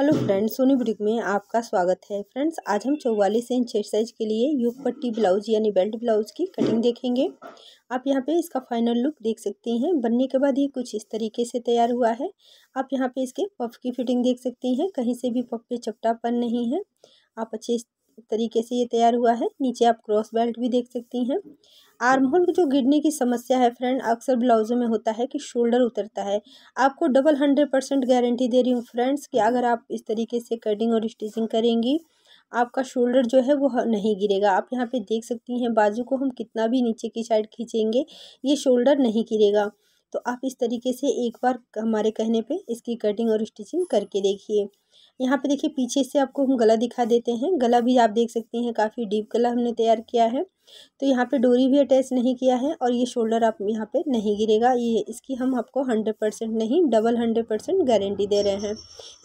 hello friends Soni brick में आपका स्वागत है फ्रेंड्स आज हम चौवालीस इंच साइज के लिए योग पट्टी ब्लाउज यानी बेल्ट ब्लाउज की कटिंग देखेंगे आप यहाँ पे इसका फाइनल लुक देख सकती हैं बनने के बाद ये कुछ इस तरीके से तैयार हुआ है आप यहाँ पे इसके पफ की फिटिंग देख सकती हैं कहीं से भी पफ पे चपटापन नहीं है आप अच्छे तरीके से ये तैयार हुआ है नीचे आप क्रॉस बेल्ट भी देख सकती हैं आर्म होल जो गिरने की समस्या है फ्रेंड अक्सर ब्लाउज़ों में होता है कि शोल्डर उतरता है आपको डबल हंड्रेड परसेंट गारंटी दे रही हूँ फ्रेंड्स कि अगर आप इस तरीके से कटिंग और स्टिचिंग करेंगी आपका शोल्डर जो है वो नहीं गिरेगा आप यहाँ पे देख सकती हैं बाजू को हम कितना भी नीचे की साइड खींचेंगे ये शोल्डर नहीं गिरेगा तो आप इस तरीके से एक बार हमारे कहने पे इसकी कटिंग और स्टिचिंग करके देखिए यहाँ पे देखिए पीछे से आपको हम गला दिखा देते हैं गला भी आप देख सकते हैं काफ़ी डीप गला हमने तैयार किया है तो यहाँ पे डोरी भी अटैच नहीं किया है और ये शोल्डर आप यहाँ पे नहीं गिरेगा ये इसकी हम आपको हंड्रेड परसेंट नहीं डबल हंड्रेड परसेंट गारंटी दे रहे हैं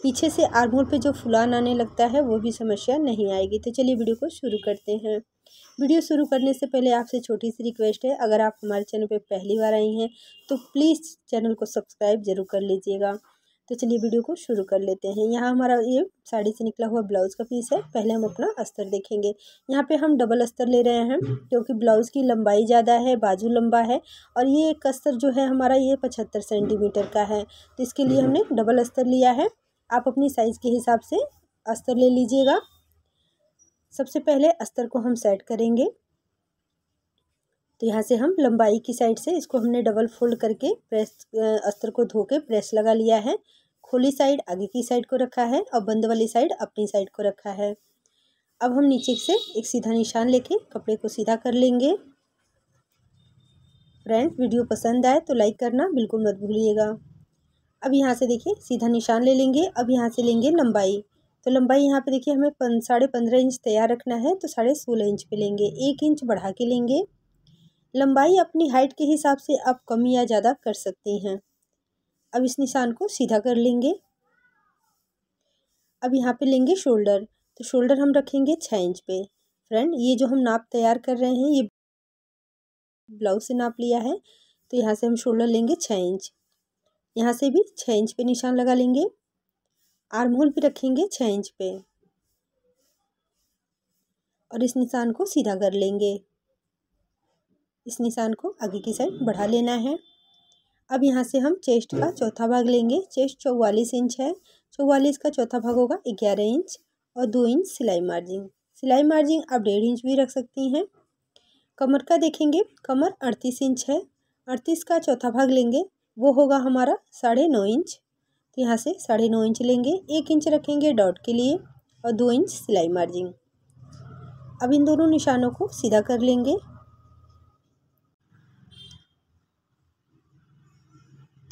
पीछे से आर्मोल पे जो फुलान आने लगता है वो भी समस्या नहीं आएगी तो चलिए वीडियो को शुरू करते हैं वीडियो शुरू करने से पहले आपसे छोटी सी रिक्वेस्ट है अगर आप हमारे चैनल पर पहली बार आई हैं तो प्लीज़ चैनल को सब्सक्राइब ज़रूर कर लीजिएगा तो चलिए वीडियो को शुरू कर लेते हैं यहाँ हमारा ये साड़ी से निकला हुआ ब्लाउज़ का पीस है पहले हम अपना अस्तर देखेंगे यहाँ पे हम डबल अस्तर ले रहे हैं क्योंकि ब्लाउज़ की लंबाई ज़्यादा है बाजू लंबा है और ये एक अस्तर जो है हमारा ये पचहत्तर सेंटीमीटर का है तो इसके लिए हमने डबल अस्तर लिया है आप अपनी साइज़ के हिसाब से अस्तर ले लीजिएगा सबसे पहले अस्तर को हम सेट करेंगे तो यहाँ से हम लंबाई की साइड से इसको हमने डबल फोल्ड करके प्रेस अस्तर को धो के प्रेस लगा लिया है खोली साइड आगे की साइड को रखा है और बंद वाली साइड अपनी साइड को रखा है अब हम नीचे से एक सीधा निशान लेके कपड़े को सीधा कर लेंगे फ्रेंड वीडियो पसंद आए तो लाइक करना बिल्कुल मत भूलिएगा अब यहाँ से देखिए सीधा निशान ले लेंगे अब यहाँ से लेंगे लंबाई तो लंबाई यहाँ पे देखिए हमें साढ़े पंद्रह इंच तैयार रखना है तो साढ़े सोलह इंच पे लेंगे एक इंच बढ़ा के लेंगे लंबाई अपनी हाइट के हिसाब से आप कम या ज़्यादा कर सकते हैं अब इस निशान को सीधा कर लेंगे अब यहाँ पे लेंगे शोल्डर तो शोल्डर हम रखेंगे छः इंच पे फ्रेंड ये जो हम नाप तैयार कर रहे हैं ये ब्लाउज से नाप लिया है तो यहाँ से हम शोल्डर लेंगे छः इंच यहाँ से भी छः इंच पे निशान लगा लेंगे आर्म होल भी रखेंगे छः इंच पे और इस निशान को सीधा कर लेंगे इस निशान को आगे की साइड बढ़ा लेना है अब यहाँ से हम चेस्ट का चौथा भाग लेंगे चेस्ट चौवालीस इंच है चौवालीस का चौथा भाग होगा ग्यारह इंच और दो इंच सिलाई मार्जिन सिलाई मार्जिन आप डेढ़ इंच भी रख सकती हैं कमर का देखेंगे कमर अड़तीस इंच है अड़तीस का चौथा भाग लेंगे वो होगा हमारा साढ़े नौ इंच तो यहाँ से साढ़े नौ इंच लेंगे एक इंच रखेंगे डॉट के लिए और दो इंच सिलाई मार्जिन अब इन दोनों निशानों को सीधा कर लेंगे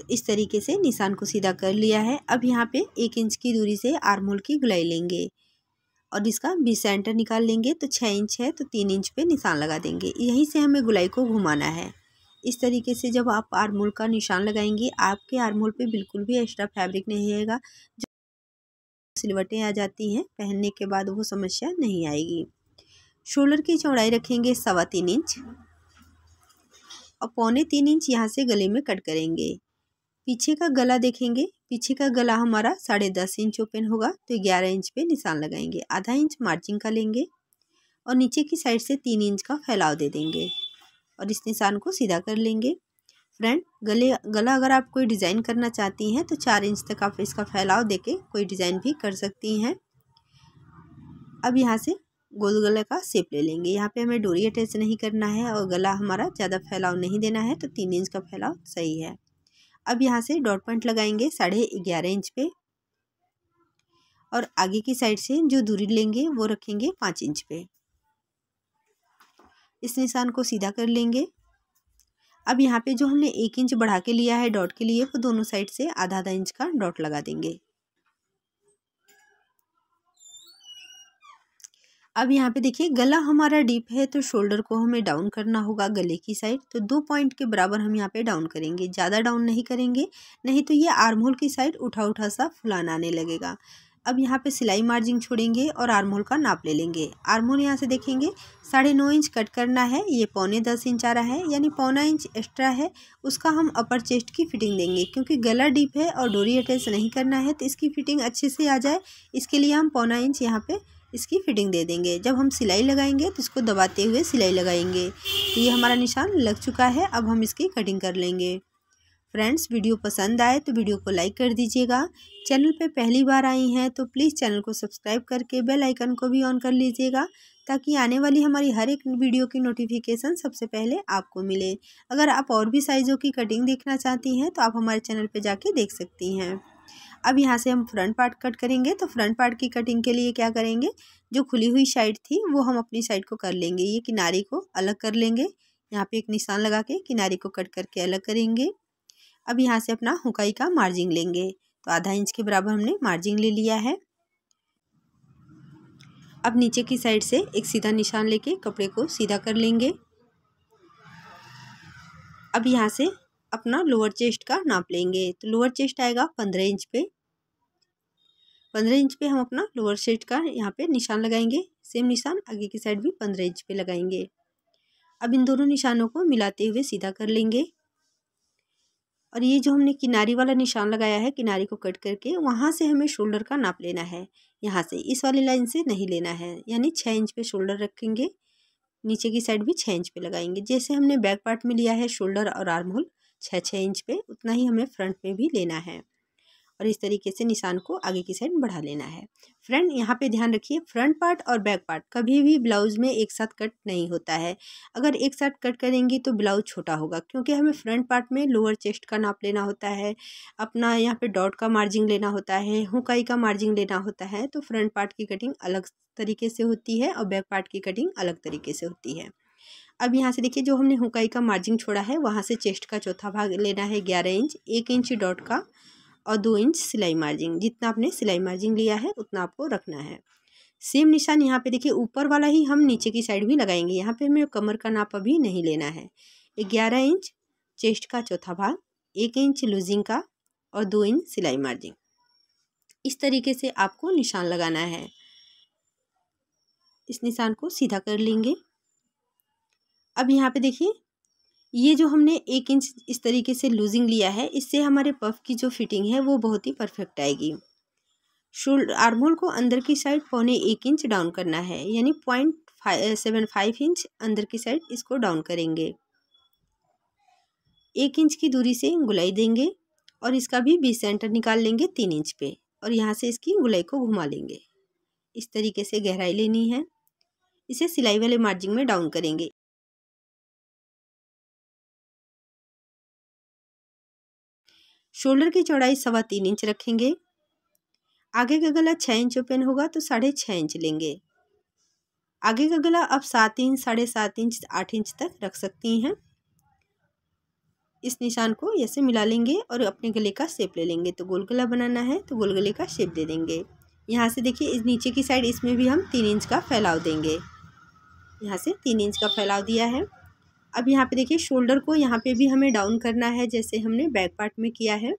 तो इस तरीके से निशान को सीधा कर लिया है अब यहाँ पे एक इंच की दूरी से आर्मोल की गुलाई लेंगे और इसका बीस सेंटर निकाल लेंगे तो छः इंच है तो तीन इंच पे निशान लगा देंगे यहीं से हमें गुलाई को घुमाना है इस तरीके से जब आप आर्मोल का निशान लगाएंगे आपके आर्मोल पर बिल्कुल भी एक्स्ट्रा फैब्रिक नहीं रहेगा जो सिलवटें आ जाती हैं पहनने के बाद वो समस्या नहीं आएगी शोल्डर की चौड़ाई रखेंगे सवा तीन इंच और पौने तीन इंच यहाँ से गले में कट करेंगे पीछे का गला देखेंगे पीछे का गला हमारा साढ़े दस इंच ओपन होगा तो ग्यारह इंच पे निशान लगाएंगे आधा इंच मार्जिन का लेंगे और नीचे की साइड से तीन इंच का फैलाव दे देंगे और इस निशान को सीधा कर लेंगे फ्रेंड गले गला अगर आप कोई डिज़ाइन करना चाहती हैं तो चार इंच तक आप इसका फैलाव दे के कोई डिज़ाइन भी कर सकती हैं अब यहाँ से गोल गला का सेप ले लेंगे यहाँ पे हमें डोरी अटैच नहीं करना है और गला हमारा ज़्यादा फैलाव नहीं देना है तो तीन इंच का फैलाव सही है अब यहाँ से डॉट पॉइंट लगाएंगे साढ़े ग्यारह इंच पे और आगे की साइड से जो दूरी लेंगे वो रखेंगे पाँच इंच पे इस निशान को सीधा कर लेंगे अब यहाँ पे जो हमने एक इंच बढ़ा के लिया है डॉट के लिए वो दोनों साइड से आधा आधा इंच का डॉट लगा देंगे अब यहाँ पे देखिए गला हमारा डीप है तो शोल्डर को हमें डाउन करना होगा गले की साइड तो दो पॉइंट के बराबर हम यहाँ पे डाउन करेंगे ज़्यादा डाउन नहीं करेंगे नहीं तो ये आर्म होल की साइड उठा उठा सा फुलान आने लगेगा अब यहाँ पे सिलाई मार्जिन छोड़ेंगे और आर्म होल का नाप ले लेंगे आर्म होल यहाँ से देखेंगे साढ़े नौ इंच कट करना है ये पौने दस इंच आ रहा है यानी पौना इंच एक्स्ट्रा है उसका हम अपर चेस्ट की फिटिंग देंगे क्योंकि गला डीप है और डोरी अटैच नहीं करना है तो इसकी फिटिंग अच्छे से आ जाए इसके लिए हम पौना इंच यहाँ पर इसकी फिटिंग दे देंगे जब हम सिलाई लगाएंगे तो इसको दबाते हुए सिलाई लगाएंगे तो ये हमारा निशान लग चुका है अब हम इसकी कटिंग कर लेंगे फ्रेंड्स वीडियो पसंद आए तो वीडियो को लाइक कर दीजिएगा चैनल पे पहली बार आई हैं तो प्लीज़ चैनल को सब्सक्राइब करके बेल आइकन को भी ऑन कर लीजिएगा ताकि आने वाली हमारी हर एक वीडियो की नोटिफिकेशन सबसे पहले आपको मिले अगर आप और भी साइज़ों की कटिंग देखना चाहती हैं तो आप हमारे चैनल पर जाके देख सकती हैं अब यहाँ से हम फ्रंट पार्ट कट करेंगे तो फ्रंट पार्ट की कटिंग के लिए क्या करेंगे जो खुली हुई साइड थी वो हम अपनी साइड को कर लेंगे ये किनारे को अलग कर लेंगे यहाँ पे एक निशान लगा के किनारे को कट करके अलग करेंगे अब यहाँ से अपना हुकाई का मार्जिन लेंगे तो आधा इंच के बराबर हमने मार्जिन ले लिया है अब नीचे की साइड से एक सीधा निशान लेके कपड़े को सीधा कर लेंगे अब यहाँ से अपना लोअर चेस्ट का नाप लेंगे तो लोअर चेस्ट आएगा पंद्रह इंच पे पंद्रह इंच पे हम अपना लोअर चेस्ट का यहाँ पे निशान लगाएंगे सेम निशान आगे की साइड भी पंद्रह इंच पे लगाएंगे अब इन दोनों निशानों को मिलाते हुए सीधा कर लेंगे और ये जो हमने किनारी वाला निशान लगाया है किनारी को कट करके वहाँ से हमें शोल्डर का नाप लेना है यहाँ से इस वाली लाइन से नहीं लेना है यानी छः इंच पे शोल्डर रखेंगे नीचे की साइड भी छः इंच पे लगाएंगे जैसे हमने बैक पार्ट में लिया है शोल्डर और आर्म होल छः छः इंच पे उतना ही हमें फ्रंट में भी लेना है और इस तरीके से निशान को आगे की साइड बढ़ा लेना है फ्रंट यहाँ पे ध्यान रखिए फ्रंट पार्ट और बैक पार्ट कभी भी ब्लाउज़ में एक साथ कट नहीं होता है अगर एक साथ कट करेंगे तो ब्लाउज छोटा होगा क्योंकि हमें फ्रंट पार्ट में लोअर चेस्ट का नाप लेना होता है अपना यहाँ पे डॉट का मार्जिन लेना होता है हुकाई का मार्जिन लेना होता है तो फ्रंट पार्ट की कटिंग अलग तरीके से होती है और बैक पार्ट की कटिंग अलग तरीके से होती है अब यहाँ से देखिए जो हमने हुकाई का मार्जिन छोड़ा है वहाँ से चेस्ट का चौथा भाग लेना है ग्यारह इंच एक इंच डॉट का और दो इंच सिलाई मार्जिन जितना आपने सिलाई मार्जिन लिया है उतना आपको रखना है सेम निशान यहाँ पे देखिए ऊपर वाला ही हम नीचे की साइड भी लगाएंगे यहाँ पे हमें कमर का नाप अभी नहीं लेना है ग्यारह इंच चेस्ट का चौथा भाग एक इंच लूजिंग का और दो इंच सिलाई मार्जिन इस तरीके से आपको निशान लगाना है इस निशान को सीधा कर लेंगे अब यहाँ पे देखिए ये जो हमने एक इंच इस तरीके से लूजिंग लिया है इससे हमारे पफ की जो फिटिंग है वो बहुत ही परफेक्ट आएगी शोल्ड आर्मोल को अंदर की साइड पौने एक इंच डाउन करना है यानी point five seven five inch अंदर की साइड इसको डाउन करेंगे एक इंच की दूरी से गुलाई देंगे और इसका भी बीस सेंटर निकाल लेंगे तीन इंच पे और यहाँ से इसकी गुलाई को घुमा लेंगे इस तरीके से गहराई लेनी है इसे सिलाई वाले मार्जिन में डाउन करेंगे शोल्डर की चौड़ाई सवा तीन इंच रखेंगे आगे का गला छः इंच ओपन होगा तो साढ़े छः इंच लेंगे आगे का गला आप सात इंच साढ़े सात इंच आठ इंच तक रख सकती हैं इस निशान को ऐसे मिला लेंगे और अपने गले का शेप ले लेंगे तो गोल गला बनाना है तो गोल गले का शेप दे देंगे यहाँ से देखिए इस नीचे की साइड इसमें भी हम तीन इंच का फैलाव देंगे यहाँ से तीन इंच का फैलाव दिया है अब यहाँ पे देखिए शोल्डर को यहाँ पे भी हमें डाउन करना है जैसे हमने बैक पार्ट में किया है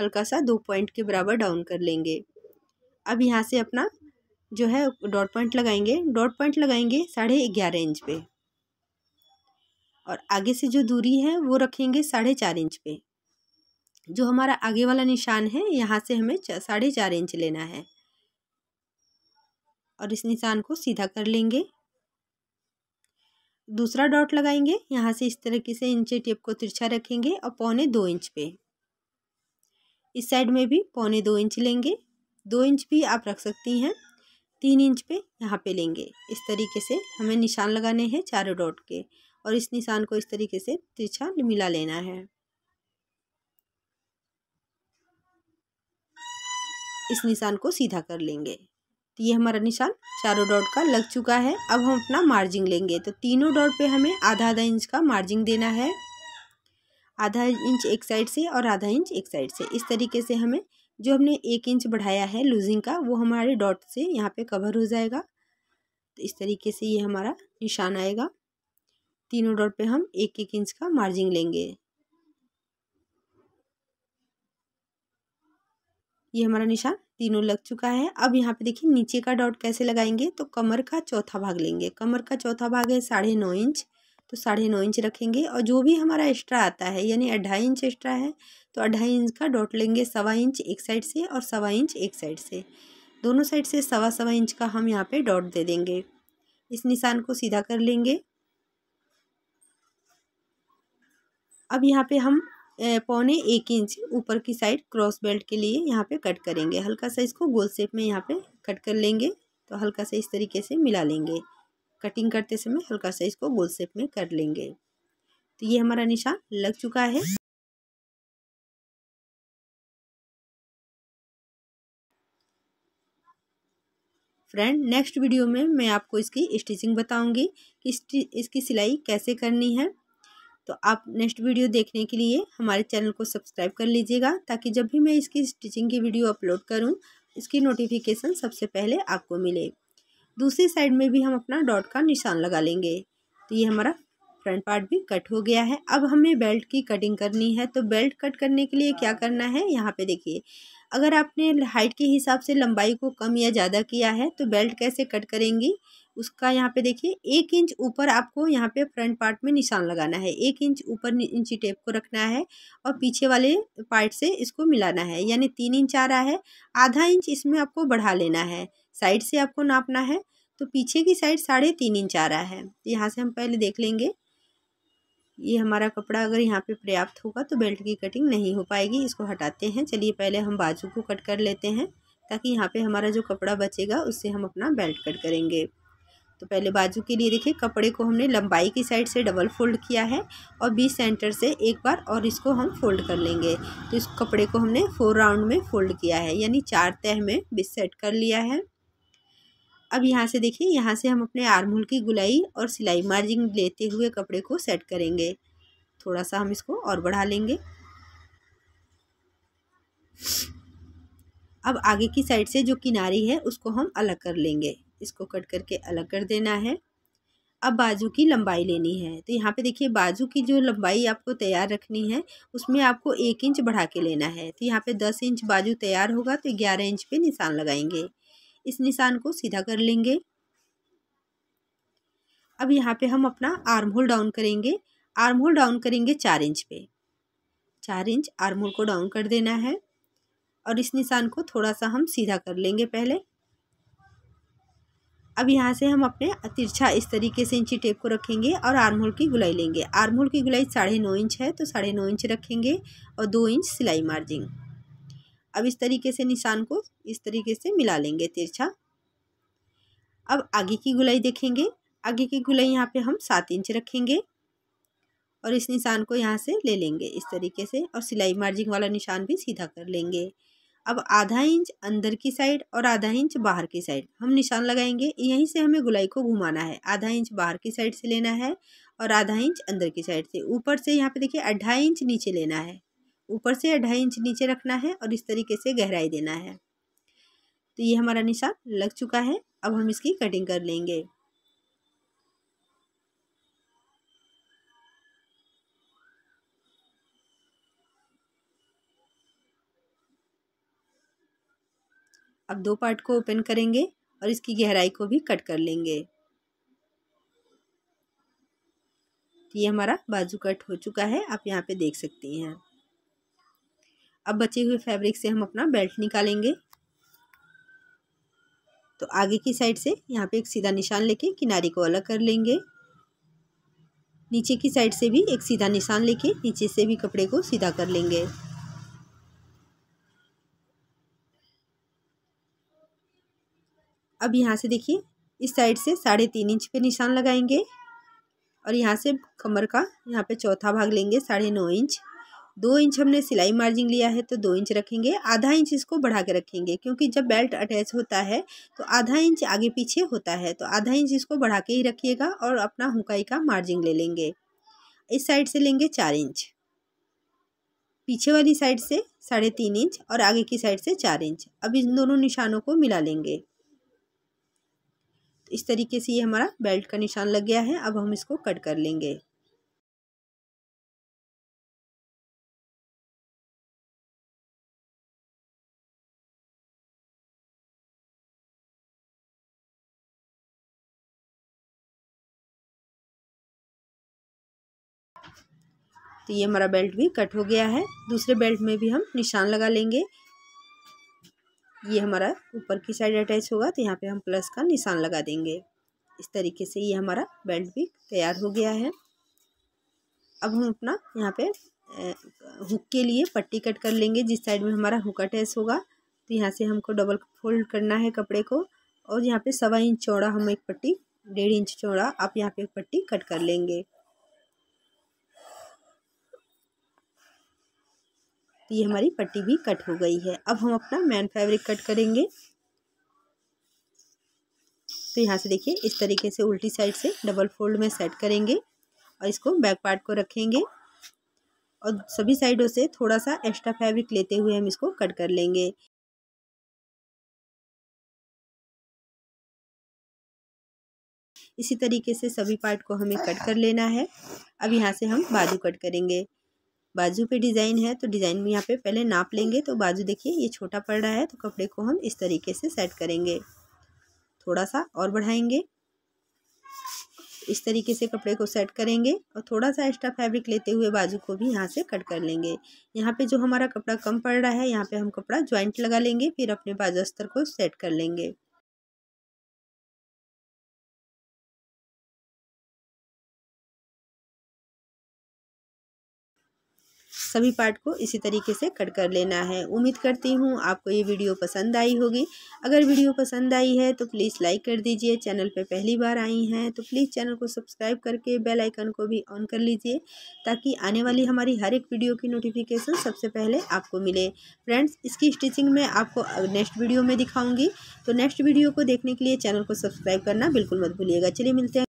हल्का सा दो पॉइंट के बराबर डाउन कर लेंगे अब यहाँ से अपना जो है डॉट पॉइंट लगाएंगे डॉट पॉइंट लगाएंगे साढ़े ग्यारह इंच पे और आगे से जो दूरी है वो रखेंगे साढ़े चार इंच पे जो हमारा आगे वाला निशान है यहाँ से हमें साढ़े चार इंच लेना है और इस निशान को सीधा कर लेंगे दूसरा डॉट लगाएंगे यहाँ से इस तरीके से इंची टेप को तिरछा रखेंगे और पौने दो इंच पे इस साइड में भी पौने दो इंच लेंगे दो इंच भी आप रख सकती हैं तीन इंच पे यहाँ पे लेंगे इस तरीके से हमें निशान लगाने हैं चारों डॉट के और इस निशान को इस तरीके से तिरछा मिला लेना है इस निशान को सीधा कर लेंगे तो ये हमारा निशान चारों डॉट का लग चुका है अब हम अपना मार्जिंग लेंगे तो तीनों डॉट पे हमें आधा आधा इंच का मार्जिंग देना है आधा इंच एक साइड से और आधा इंच एक साइड से इस तरीके से हमें जो हमने एक इंच बढ़ाया है लूजिंग का वो हमारे डॉट से यहाँ पे कवर हो जाएगा तो इस तरीके से ये हमारा निशान आएगा तीनों डॉट पे हम एक एक इंच का मार्जिंग लेंगे ये हमारा निशान तीनों लग चुका है अब यहाँ पे देखिए नीचे का डॉट कैसे लगाएंगे तो कमर का चौथा भाग लेंगे कमर का चौथा भाग है साढ़े नौ इंच तो साढ़े नौ इंच रखेंगे और जो भी हमारा एक्स्ट्रा आता है यानी अढ़ाई इंच एक्स्ट्रा है तो अढ़ाई इंच का डॉट लेंगे सवा इंच एक साइड से और सवा इंच एक साइड से दोनों साइड से सवा सवा इंच का हम यहाँ पर डॉट दे देंगे इस निशान को सीधा कर लेंगे अब यहाँ पे हम पौने एक इंच ऊपर की साइड क्रॉस बेल्ट के लिए यहाँ पे कट करेंगे हल्का सा इसको गोल शेप में यहाँ पे कट कर लेंगे तो हल्का सा इस तरीके से मिला लेंगे कटिंग करते समय हल्का सा इसको गोल शेप में कर लेंगे तो ये हमारा निशान लग चुका है फ्रेंड नेक्स्ट वीडियो में मैं आपको इसकी स्टिचिंग बताऊंगी कि इसकी सिलाई कैसे करनी है तो आप नेक्स्ट वीडियो देखने के लिए हमारे चैनल को सब्सक्राइब कर लीजिएगा ताकि जब भी मैं इसकी स्टिचिंग की वीडियो अपलोड करूँ इसकी नोटिफिकेशन सबसे पहले आपको मिले दूसरी साइड में भी हम अपना डॉट का निशान लगा लेंगे तो ये हमारा फ्रंट पार्ट भी कट हो गया है अब हमें बेल्ट की कटिंग करनी है तो बेल्ट कट करने के लिए क्या करना है यहाँ पे देखिए अगर आपने हाइट के हिसाब से लंबाई को कम या ज़्यादा किया है तो बेल्ट कैसे कट करेंगी उसका यहाँ पे देखिए एक इंच ऊपर आपको यहाँ पे फ्रंट पार्ट में निशान लगाना है एक इंच ऊपर इंची टेप को रखना है और पीछे वाले पार्ट से इसको मिलाना है यानी तीन इंच आ रहा है आधा इंच इसमें आपको बढ़ा लेना है साइड से आपको नापना है तो पीछे की साइड साढ़े तीन इंच आ रहा है यहाँ से हम पहले देख लेंगे ये हमारा कपड़ा अगर यहाँ पे पर्याप्त होगा तो बेल्ट की कटिंग नहीं हो पाएगी इसको हटाते हैं चलिए पहले हम बाजू को कट कर लेते हैं ताकि यहाँ पे हमारा जो कपड़ा बचेगा उससे हम अपना बेल्ट कट करेंगे तो पहले बाजू के लिए देखिए कपड़े को हमने लंबाई की साइड से डबल फोल्ड किया है और बीच सेंटर से एक बार और इसको हम फोल्ड कर लेंगे तो इस कपड़े को हमने फोर राउंड में फोल्ड किया है यानी चार तय में बीच सेट कर लिया है अब यहाँ से देखिए यहाँ से हम अपने आर्मूल की गुलाई और सिलाई मार्जिन लेते हुए कपड़े को सेट करेंगे थोड़ा सा हम इसको और बढ़ा लेंगे अब आगे की साइड से जो किनारी है उसको हम अलग कर लेंगे इसको कट करके अलग कर देना है अब बाजू की लंबाई लेनी है तो यहाँ पे देखिए बाजू की जो लंबाई आपको तैयार रखनी है उसमें आपको एक इंच बढ़ा के लेना है तो यहाँ पे दस इंच बाजू तैयार होगा तो ग्यारह इंच पे निशान लगाएंगे इस निशान को सीधा कर लेंगे अब यहाँ पे हम अपना आर्म होल डाउन करेंगे आर्म होल डाउन करेंगे चार इंच पे चार इंच आर्म होल को डाउन कर देना है और इस निशान को थोड़ा सा हम सीधा कर लेंगे पहले अब यहाँ से हम अपने तिरछा इस तरीके से इंची टेप को रखेंगे और आर्मोल की गुलाई लेंगे आर्मोल की गुलाई साढ़े नौ इंच है तो साढ़े नौ इंच रखेंगे और दो इंच सिलाई मार्जिन अब इस तरीके से निशान को इस तरीके से मिला लेंगे तिरछा अब आगे की गुलाई देखेंगे आगे की गुलाई यहाँ पे हम सात इंच रखेंगे और इस निशान को यहाँ से ले लेंगे इस तरीके से और सिलाई मार्जिन वाला निशान भी सीधा कर लेंगे अब आधा इंच अंदर की साइड और आधा इंच बाहर की साइड हम निशान लगाएंगे यहीं से हमें गुलाई को घुमाना है आधा इंच बाहर की साइड से लेना है और आधा इंच अंदर की साइड से ऊपर से यहाँ पे देखिए अढ़ाई इंच नीचे लेना है ऊपर से अढ़ाई इंच नीचे रखना है और इस तरीके से गहराई देना है तो ये हमारा निशान लग चुका है अब हम इसकी कटिंग कर लेंगे अब दो पार्ट को ओपन करेंगे और इसकी गहराई को भी कट कर लेंगे तो ये हमारा बाजू कट हो चुका है आप यहाँ पे देख सकती हैं अब बचे हुए फैब्रिक से हम अपना बेल्ट निकालेंगे तो आगे की साइड से यहाँ पे एक सीधा निशान लेके किनारे को अलग कर लेंगे नीचे की साइड से भी एक सीधा निशान लेके नीचे से भी कपड़े को सीधा कर लेंगे अब यहाँ से देखिए इस साइड से साढ़े तीन इंच पे निशान लगाएंगे और यहाँ से कमर का यहाँ पे चौथा भाग लेंगे साढ़े नौ इंच दो इंच हमने सिलाई मार्जिन लिया है तो दो इंच रखेंगे आधा इंच इसको बढ़ा के रखेंगे क्योंकि जब बेल्ट अटैच होता है तो आधा इंच आगे पीछे होता है तो आधा इंच इसको बढ़ा के ही रखिएगा और अपना हुकाई का मार्जिन ले लेंगे इस साइड से लेंगे चार इंच पीछे वाली साइड से साढ़े तीन इंच और आगे की साइड से चार इंच अब इन दोनों निशानों को मिला लेंगे इस तरीके से ये हमारा बेल्ट का निशान लग गया है अब हम इसको कट कर लेंगे तो ये हमारा बेल्ट भी कट हो गया है दूसरे बेल्ट में भी हम निशान लगा लेंगे ये हमारा ऊपर की साइड अटैच होगा तो यहाँ पे हम प्लस का निशान लगा देंगे इस तरीके से ये हमारा बेल्ट भी तैयार हो गया है अब हम अपना यहाँ पे हुक के लिए पट्टी कट कर लेंगे जिस साइड में हमारा हुक अटैच होगा तो यहाँ से हमको डबल फोल्ड करना है कपड़े को और यहाँ पे सवा इंच चौड़ा हम एक पट्टी डेढ़ इंच चौड़ा आप यहाँ पे एक पट्टी कट कर लेंगे तो ये हमारी पट्टी भी कट हो गई है अब हम अपना मैन फैब्रिक कट करेंगे तो यहाँ से देखिए इस तरीके से उल्टी साइड से डबल फोल्ड में सेट करेंगे और इसको बैक पार्ट को रखेंगे और सभी साइडों से थोड़ा सा एक्स्ट्रा फैब्रिक लेते हुए हम इसको कट कर लेंगे इसी तरीके से सभी पार्ट को हमें कट कर लेना है अब यहाँ से हम बाजू कट करेंगे बाजू पे डिज़ाइन है तो डिज़ाइन में यहाँ पे पहले नाप लेंगे तो बाजू देखिए ये छोटा पड़ रहा है तो कपड़े को हम इस तरीके से सेट करेंगे थोड़ा सा और बढ़ाएंगे इस तरीके से कपड़े को सेट करेंगे और थोड़ा सा एक्स्ट्रा फैब्रिक लेते हुए बाजू को भी यहाँ से कट कर लेंगे यहाँ पे जो हमारा कपड़ा कम पड़ रहा है यहाँ पे हम कपड़ा ज्वाइंट लगा लेंगे फिर अपने बाजू अस्तर को सेट कर लेंगे सभी पार्ट को इसी तरीके से कट कर लेना है उम्मीद करती हूँ आपको ये वीडियो पसंद आई होगी अगर वीडियो पसंद आई है तो प्लीज़ लाइक कर दीजिए चैनल पे पहली बार आई हैं तो प्लीज़ चैनल को सब्सक्राइब करके बेल आइकन को भी ऑन कर लीजिए ताकि आने वाली हमारी हर एक वीडियो की नोटिफिकेशन सबसे पहले आपको मिले फ्रेंड्स इसकी स्टिचिंग मैं आपको नेक्स्ट वीडियो में दिखाऊँगी तो नेक्स्ट वीडियो को देखने के लिए चैनल को सब्सक्राइब करना बिल्कुल मत भूलिएगा चलिए मिलते हैं